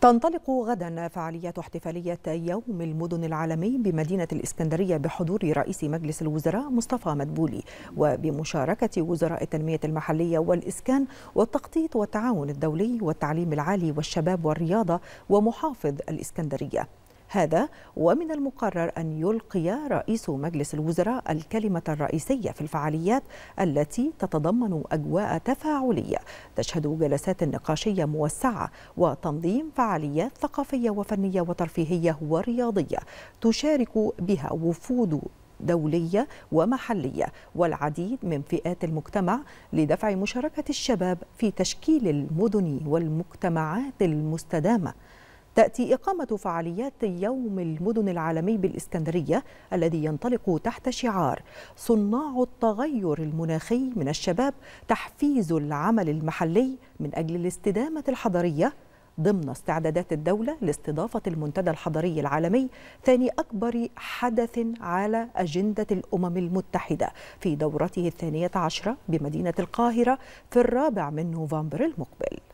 تنطلق غدا فعاليات احتفالية يوم المدن العالمي بمدينة الإسكندرية بحضور رئيس مجلس الوزراء مصطفى مدبولي وبمشاركة وزراء التنمية المحلية والإسكان والتخطيط والتعاون الدولي والتعليم العالي والشباب والرياضة ومحافظ الإسكندرية هذا ومن المقرر أن يلقي رئيس مجلس الوزراء الكلمة الرئيسية في الفعاليات التي تتضمن أجواء تفاعلية تشهد جلسات نقاشية موسعة وتنظيم فعاليات ثقافية وفنية وترفيهية ورياضية تشارك بها وفود دولية ومحلية والعديد من فئات المجتمع لدفع مشاركة الشباب في تشكيل المدن والمجتمعات المستدامة تأتي إقامة فعاليات يوم المدن العالمي بالإسكندرية الذي ينطلق تحت شعار صناع التغير المناخي من الشباب تحفيز العمل المحلي من أجل الاستدامة الحضرية ضمن استعدادات الدولة لاستضافة المنتدى الحضري العالمي ثاني أكبر حدث على أجندة الأمم المتحدة في دورته الثانية عشرة بمدينة القاهرة في الرابع من نوفمبر المقبل